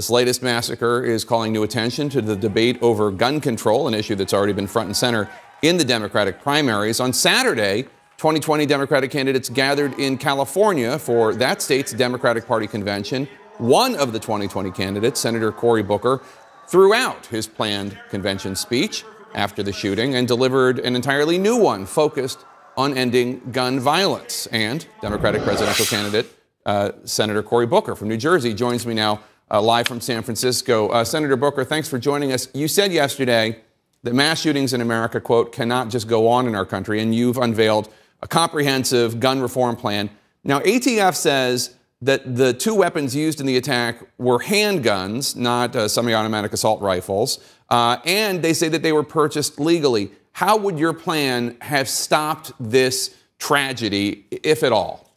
This latest massacre is calling new attention to the debate over gun control, an issue that's already been front and center in the Democratic primaries. On Saturday, 2020 Democratic candidates gathered in California for that state's Democratic Party convention. One of the 2020 candidates, Senator Cory Booker, threw out his planned convention speech after the shooting and delivered an entirely new one focused on ending gun violence. And Democratic presidential candidate uh, Senator Cory Booker from New Jersey joins me now uh, live from San Francisco. Uh, Senator Booker, thanks for joining us. You said yesterday that mass shootings in America, quote, cannot just go on in our country, and you've unveiled a comprehensive gun reform plan. Now, ATF says that the two weapons used in the attack were handguns, not uh, semi automatic assault rifles, uh, and they say that they were purchased legally. How would your plan have stopped this tragedy, if at all?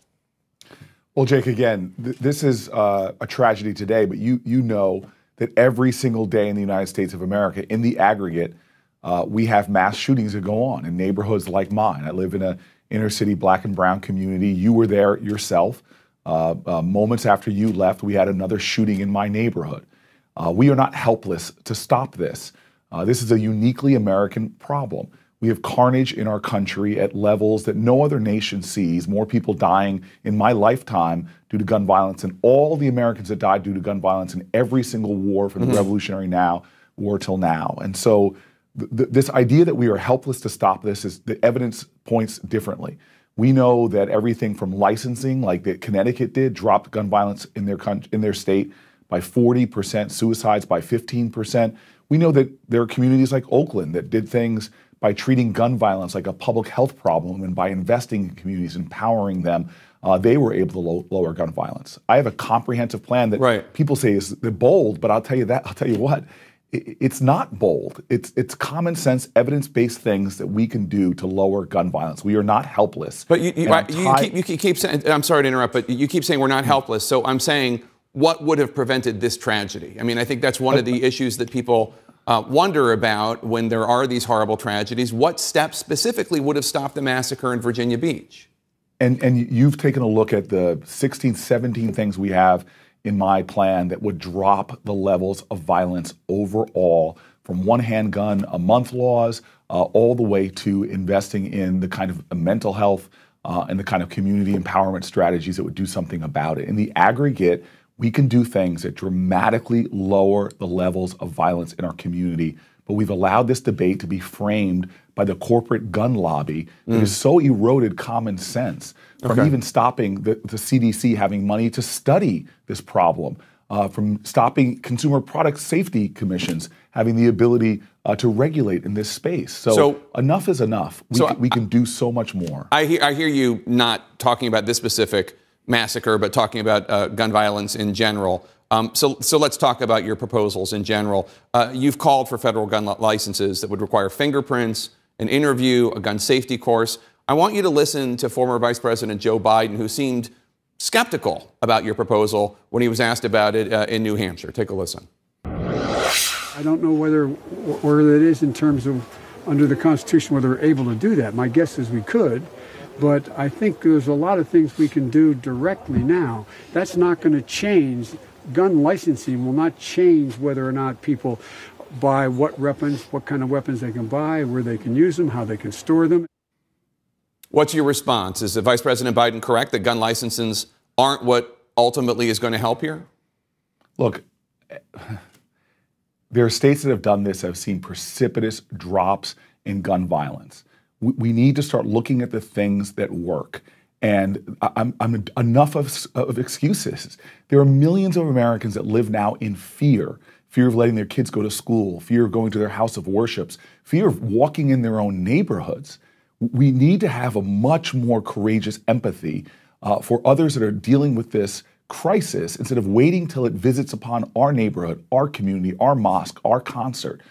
Well, Jake, again, th- this is uh, a tragedy today, but you you know that every single day in the United States of America, in the aggregate, uh, we have mass shootings that go on in neighborhoods like mine. I live in a inner city black and brown community. You were there yourself. Uh, uh moments after you left, we had another shooting in my neighborhood. Uh, we are not helpless to stop this. Uh, this is a uniquely American problem. We have carnage in our country at levels that no other nation sees, more people dying in my lifetime due to gun violence and all the Americans that died due to gun violence in every single war from mm-hmm. the Revolutionary Now war till now. And so th- this idea that we are helpless to stop this is the evidence points differently. We know that everything from licensing, like that Connecticut did, dropped gun violence in their con- in their state by 40%, suicides by 15%. We know that there are communities like Oakland that did things by treating gun violence like a public health problem and by investing in communities, empowering them, uh, they were able to lo- lower gun violence. I have a comprehensive plan that right. people say is bold, but I'll tell you that I'll tell you what, it's not bold. It's it's common sense, evidence based things that we can do to lower gun violence. We are not helpless. But you, you, you, keep, you keep, keep saying I'm sorry to interrupt, but you keep saying we're not hmm. helpless. So I'm saying what would have prevented this tragedy? I mean, I think that's one of the issues that people uh, wonder about when there are these horrible tragedies. What steps specifically would have stopped the massacre in Virginia Beach? And, and you've taken a look at the 16, 17 things we have in my plan that would drop the levels of violence overall from one handgun a month laws uh, all the way to investing in the kind of uh, mental health uh, and the kind of community empowerment strategies that would do something about it. In the aggregate, we can do things that dramatically lower the levels of violence in our community. But we've allowed this debate to be framed by the corporate gun lobby that mm. has so eroded common sense from okay. even stopping the, the, CDC having money to study this problem, uh, from stopping consumer product safety commissions having the ability uh, to regulate in this space. So, so enough is enough. We, so c- we can do so much more. I hear, I hear you not talking about this specific massacre, but talking about uh, gun violence in general. Um, so, so let's talk about your proposals in general. Uh, you've called for federal gun licenses that would require fingerprints, an interview, a gun safety course. I want you to listen to former Vice President Joe Biden, who seemed skeptical about your proposal when he was asked about it uh, in New Hampshire. Take a listen. I don't know whether where that is in terms of under the Constitution whether we're able to do that. My guess is we could, but I think there's a lot of things we can do directly now. That's not going to change. Gun licensing will not change whether or not people buy what weapons, what kind of weapons they can buy, where they can use them, how they can store them. What's your response? Is Vice President Biden correct that gun licenses aren't what ultimately is going to help here? Look, there are states that have done this, have seen precipitous drops in gun violence we, we need to start looking at the things that work. And I'm, I'm enough of, of excuses. There are millions of Americans that live now in fear fear of letting their kids go to school, fear of going to their house of worships, fear of walking in their own neighborhoods. We need to have a much more courageous empathy uh, for others that are dealing with this crisis instead of waiting till it visits upon our neighborhood, our community, our mosque, our concert.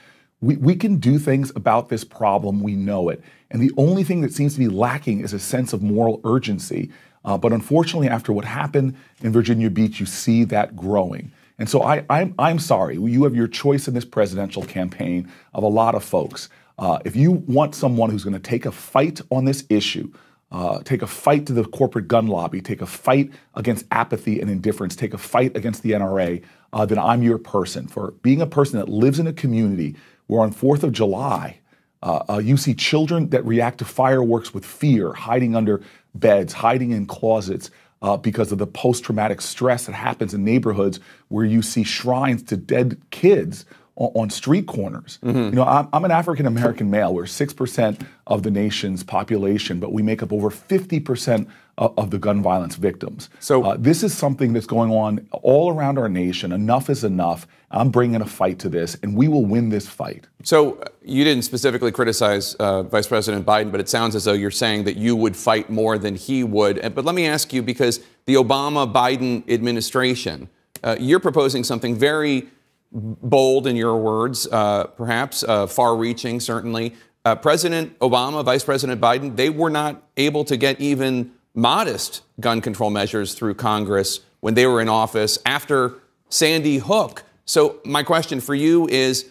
We, we can do things about this problem, we know it. And the only thing that seems to be lacking is a sense of moral urgency. Uh, but unfortunately, after what happened in Virginia Beach, you see that growing. And so I, I'm, I'm sorry, you have your choice in this presidential campaign of a lot of folks. Uh, if you want someone who's going to take a fight on this issue, uh, take a fight to the corporate gun lobby, take a fight against apathy and indifference, take a fight against the NRA, uh, then I'm your person. For being a person that lives in a community where on 4th of July, uh, uh, you see children that react to fireworks with fear, hiding under beds, hiding in closets uh, because of the post traumatic stress that happens in neighborhoods where you see shrines to dead kids on, on street corners. Mm-hmm. You know, I'm, I'm an African American male. We're 6% of the nation's population, but we make up over 50% of the gun violence victims. So uh, this is something that's going on all around our nation. Enough is enough. I'm bringing a fight to this, and we will win this fight. So uh, you didn't specifically criticize uh, Vice President Biden, but it sounds as though you're saying that you would fight more than he would. But let me ask you, because the Obama-Biden administration, uh, you're proposing something very bold, in your words, uh, perhaps uh, far-reaching, certainly. President Obama, Vice President Biden, they were not able to get even modest gun control measures through Congress when they were in office after Sandy Hook. So, my question for you is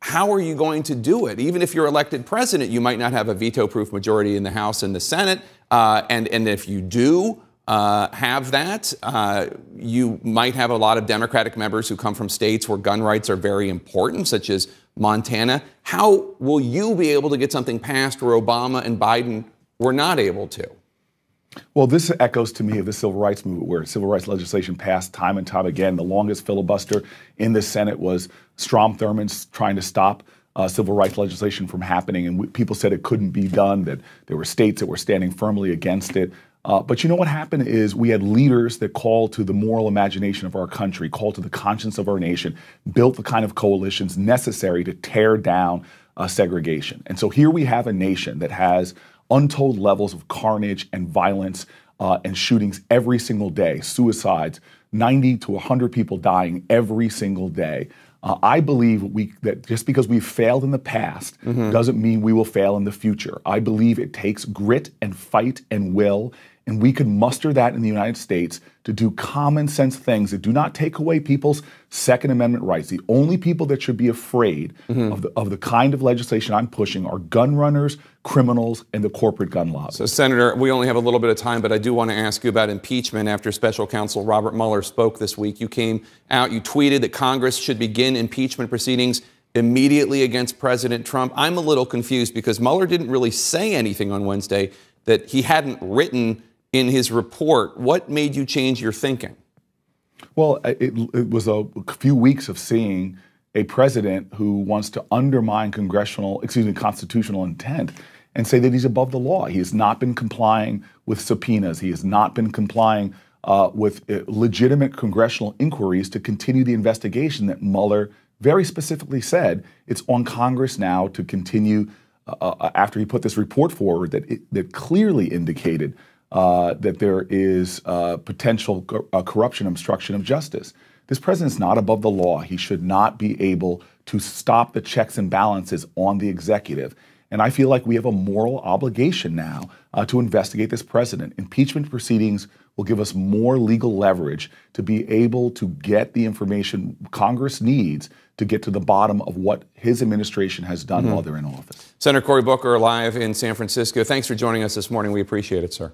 how are you going to do it? Even if you're elected president, you might not have a veto proof majority in the House and the Senate. Uh, and, and if you do uh, have that, uh, you might have a lot of Democratic members who come from states where gun rights are very important, such as Montana. How will you be able to get something passed where Obama and Biden were not able to? Well, this echoes to me of the civil rights movement, where civil rights legislation passed time and time again. The longest filibuster in the Senate was Strom Thurmond's trying to stop uh, civil rights legislation from happening, and we, people said it couldn't be done. That there were states that were standing firmly against it. Uh, but you know what happened is we had leaders that called to the moral imagination of our country, called to the conscience of our nation, built the kind of coalitions necessary to tear down uh, segregation. And so here we have a nation that has untold levels of carnage and violence uh, and shootings every single day, suicides, 90 to 100 people dying every single day. Uh, I believe we, that just because we've failed in the past mm-hmm. doesn't mean we will fail in the future. I believe it takes grit and fight and will and we could muster that in the United States to do common sense things that do not take away people's Second Amendment rights. The only people that should be afraid mm-hmm. of, the, of the kind of legislation I'm pushing are gun runners, criminals, and the corporate gun laws. So, Senator, we only have a little bit of time, but I do want to ask you about impeachment after special counsel Robert Mueller spoke this week. You came out, you tweeted that Congress should begin impeachment proceedings immediately against President Trump. I'm a little confused because Mueller didn't really say anything on Wednesday that he hadn't written in his report. What made you change your thinking? Well, it, it was a few weeks of seeing a president who wants to undermine congressional, excuse me, constitutional intent and say that he's above the law. He has not been complying with subpoenas. He has not been complying uh, with uh, legitimate congressional inquiries to continue the investigation that Mueller very specifically said it's on Congress now to continue uh, uh after he put this report forward that, it, that clearly indicated uh, that there is uh, potential uh, corruption, obstruction of justice. This president is not above the law. He should not be able to stop the checks and balances on the executive. And I feel like we have a moral obligation now uh, to investigate this president. Impeachment proceedings will give us more legal leverage to be able to get the information Congress needs to get to the bottom of what his administration has done mm-hmm. while they're in office. Senator Cory Booker, live in San Francisco. Thanks for joining us this morning. We appreciate it, sir.